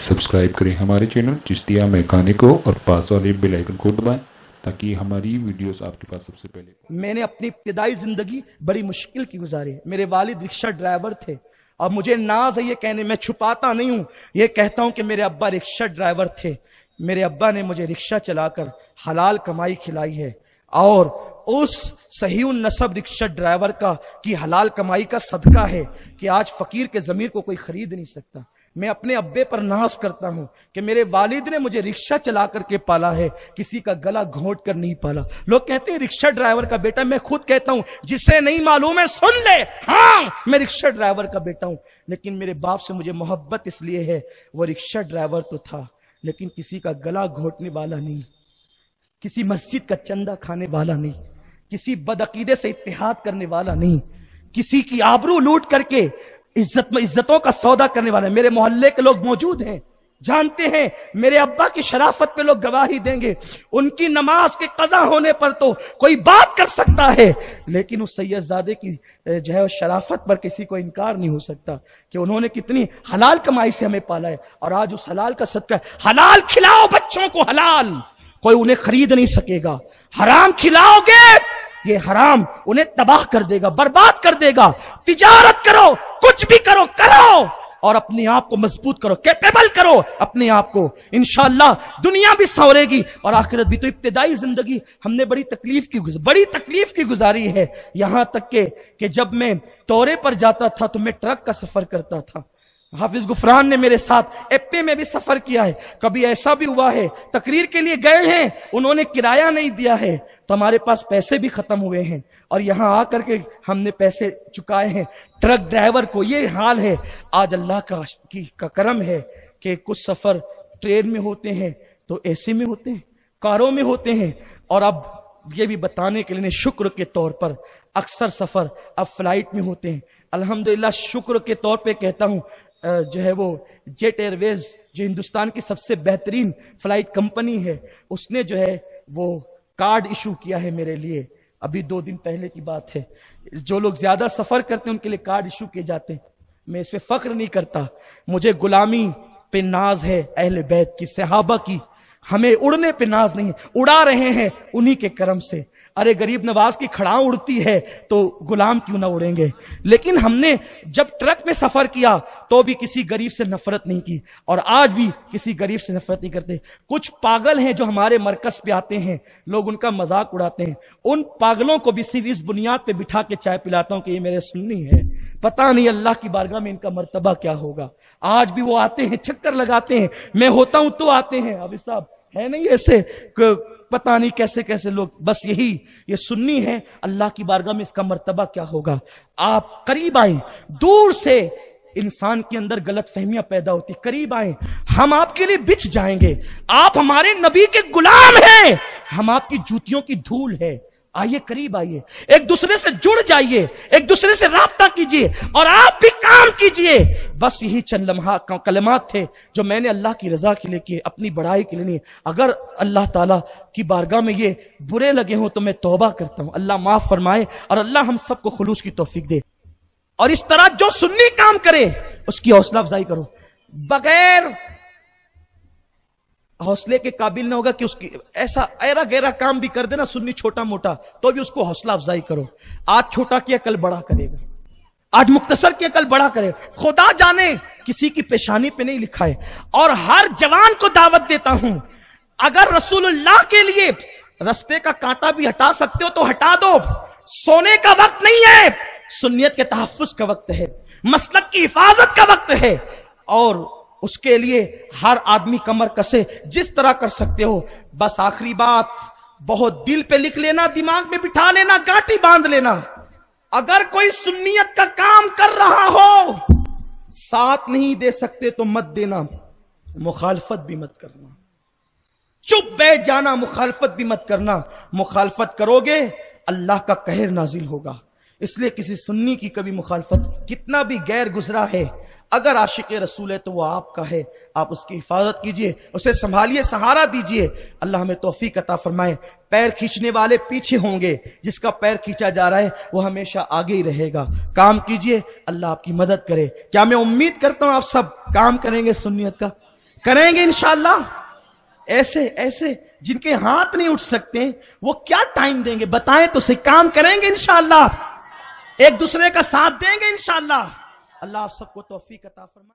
subscribe करें हमारे channel Chishtiya mechanic को और पास वाले बेल आइकन को दबाएं ताकि हमारी वीडियोस आपके पास सबसे पहले मैंने अपनी इब्तदाई जिंदगी बड़ी मुश्किल की गुजारी मेरे वालिद रिक्शा ड्राइवर थे अब मुझे नाज है ये कहने मैं छुपाता नहीं हूँ ये कहता हूँ कि मेरे अब्बा रिक्शा ड्राइवर थे मेरे अब्बा ने मुझे रिक्शा चलाकर हलाल कमाई खिलाई है और उस सही नसब रिक्शा ड्राइवर का की हलाल कमाई का सदका है कि आज फकीर के जमीर को कोई खरीद नहीं सकता मैं अपने अब्बे पर नाश करता हूं कि मेरे वालिद ने मुझे रिक्शा चला करके पाला है किसी का गला घोट कर नहीं पाला लोग कहते हैं रिक्शा ड्राइवर का बेटा मैं खुद कहता हूं जिसे नहीं मालूम है सुन ले हाँ मैं रिक्शा ड्राइवर का बेटा हूं लेकिन मेरे बाप से मुझे मोहब्बत इसलिए है वो रिक्शा ड्राइवर तो था लेकिन किसी का गला घोटने वाला नहीं किसी मस्जिद का चंदा खाने वाला नहीं किसी बदअकीदे से इतिहाद करने वाला नहीं किसी की आबरू लूट करके इज्जत में इज्जतों का सौदा करने वाला मेरे मोहल्ले के लोग मौजूद हैं जानते हैं मेरे अब्बा की शराफत पे लोग गवाही देंगे उनकी नमाज के कजा होने पर तो कोई बात कर सकता है लेकिन उस सैयदादे की जो है शराफत पर किसी को इनकार नहीं हो सकता कि उन्होंने कितनी हलाल कमाई से हमें पाला है और आज उस हलाल का सदका हलाल खिलाओ बच्चों को हलाल कोई उन्हें खरीद नहीं सकेगा हराम खिलाओगे ये हराम उन्हें तबाह कर देगा बर्बाद कर देगा तिजारत करो कुछ भी करो करो और अपने आप को मजबूत करो कैपेबल करो अपने आप को इनशाला दुनिया भी सवरेगी और आखिरत भी तो इब्तदाई जिंदगी हमने बड़ी तकलीफ की बड़ी तकलीफ की गुजारी है यहां तक के कि जब मैं तोरे पर जाता था तो मैं ट्रक का सफर करता था हाफिज गुफरान ने मेरे साथ एपे में भी सफर किया है कभी ऐसा भी हुआ है तकरीर के लिए गए हैं उन्होंने किराया नहीं दिया है तो हमारे पास पैसे भी खत्म हुए हैं और यहाँ आकर के हमने पैसे चुकाए हैं ट्रक ड्राइवर को ये हाल है आज अल्लाह का की का करम है कि कुछ सफर ट्रेन में होते हैं तो ऐसे में होते हैं कारों में होते हैं और अब ये भी बताने के लिए शुक्र के तौर पर अक्सर सफर अब फ्लाइट में होते हैं अल्हम्दुलिल्लाह शुक्र के तौर पे कहता हूँ जो है वो जेट एयरवेज जो हिंदुस्तान की सबसे बेहतरीन फ्लाइट कंपनी है उसने जो है वो कार्ड इशू किया है मेरे लिए अभी दो दिन पहले की बात है जो लोग ज्यादा सफर करते हैं उनके लिए कार्ड इशू किए जाते हैं मैं इस पर फख्र नहीं करता मुझे गुलामी पे नाज है अहल बैत की सहाबा की हमें उड़ने पे नाज नहीं उड़ा रहे हैं उन्हीं के कर्म से अरे गरीब नवाज की खड़ा उड़ती है तो गुलाम क्यों ना उड़ेंगे लेकिन हमने जब ट्रक में सफर किया तो भी किसी गरीब से नफरत नहीं की और आज भी किसी गरीब से नफरत नहीं करते कुछ पागल हैं जो हमारे मरकज पे आते हैं लोग उनका मजाक उड़ाते हैं उन पागलों को भी सिर्फ इस बुनियाद पर बिठा के चाय पिलाता हूं कि ये मेरे सुननी है पता नहीं अल्लाह की बारगाह में इनका मरतबा क्या होगा आज भी वो आते हैं चक्कर लगाते हैं मैं होता हूं तो आते हैं अभी साहब है नहीं ऐसे पता नहीं कैसे कैसे लोग बस यही ये सुन्नी है अल्लाह की बारगाह में इसका मर्तबा क्या होगा आप करीब आए दूर से इंसान के अंदर गलत फहमियां पैदा होती करीब आए हम आपके लिए बिछ जाएंगे आप हमारे नबी के गुलाम हैं हम आपकी जूतियों की धूल है आइए करीब आइए एक दूसरे से जुड़ जाइए एक दूसरे से रहा कीजिए और आप भी काम कीजिए बस यही चंद लम्हा कलमात थे जो मैंने अल्लाह की रजा के लिए किए अपनी बड़ाई के लिए नहीं अगर अल्लाह ताला की बारगाह में ये बुरे लगे हों तो मैं तोबा करता हूँ अल्लाह माफ फरमाए और अल्लाह हम सबको खुलूस की तोफीक दे और इस तरह जो सुन्नी काम करे उसकी हौसला अफजाई करो बगैर हौसले के काबिल ना होगा कि उसकी ऐसा ऐरा गहरा काम भी कर देना सुन्नी छोटा मोटा तो भी उसको हौसला अफजाई करो आज छोटा किया कल बड़ा करेगा आज मुख्तसर किया कल बड़ा करे खुदा जाने किसी की पेशानी पे नहीं लिखा है और हर जवान को दावत देता हूं अगर रसूलुल्लाह के लिए रस्ते का कांटा भी हटा सकते हो तो हटा दो सोने का वक्त नहीं है सुन्नियत के तहफ़ का वक्त है मसलक की हिफाजत का वक्त है और उसके लिए हर आदमी कमर कसे जिस तरह कर सकते हो बस आखिरी बात बहुत दिल पे लिख लेना दिमाग में बिठा लेना गांठी बांध लेना अगर कोई सुन्नियत का काम कर रहा हो साथ नहीं दे सकते तो मत देना मुखालफत भी मत करना चुप बैठ जाना मुखालफत भी मत करना मुखालफत करोगे अल्लाह का कहर नाजिल होगा इसलिए किसी सुन्नी की कभी मुखालफत कितना भी गैर गुजरा है अगर आशिक रसूल है तो वह आपका है आप उसकी हिफाजत कीजिए उसे संभालिए सहारा दीजिए अल्लाह हमें तोफ़ी कता फरमाए पैर खींचने वाले पीछे होंगे जिसका पैर खींचा जा रहा है वह हमेशा आगे ही रहेगा काम कीजिए अल्लाह आपकी मदद करे क्या मैं उम्मीद करता हूँ आप सब काम करेंगे सुन्नीत का करेंगे इनशाला ऐसे ऐसे जिनके हाथ नहीं उठ सकते वो क्या टाइम देंगे बताएं तो सही काम करेंगे इनशाला एक दूसरे का साथ देंगे इंशाला अल्लाह आप सबको तोहफी का फरमाए